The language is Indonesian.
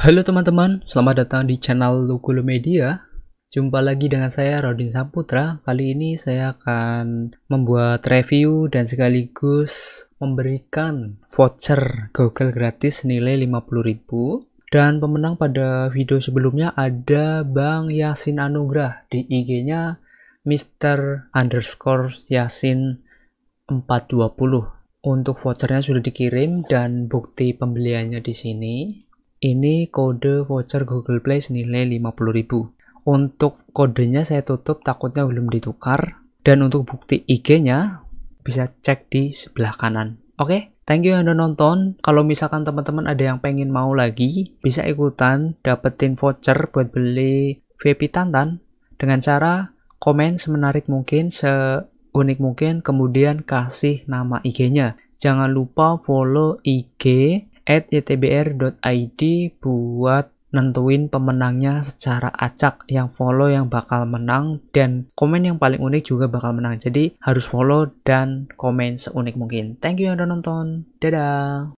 Halo teman-teman, selamat datang di channel Lukulu Media. Jumpa lagi dengan saya Rodin Saputra. Kali ini saya akan membuat review dan sekaligus memberikan voucher Google gratis senilai 50.000. Dan pemenang pada video sebelumnya ada Bang Yasin Anugrah di IG-nya Mr. Underscore Yasin 420. Untuk vouchernya sudah dikirim dan bukti pembeliannya di sini. Ini kode voucher Google Play senilai 50.000. Untuk kodenya saya tutup takutnya belum ditukar dan untuk bukti IG-nya bisa cek di sebelah kanan. Oke, okay? thank you yang udah nonton. Kalau misalkan teman-teman ada yang pengen mau lagi, bisa ikutan dapetin voucher buat beli VIP Tantan dengan cara komen semenarik mungkin, seunik mungkin, kemudian kasih nama IG-nya. Jangan lupa follow IG at ytbr.id buat nentuin pemenangnya secara acak yang follow yang bakal menang dan komen yang paling unik juga bakal menang jadi harus follow dan komen seunik mungkin thank you yang udah nonton dadah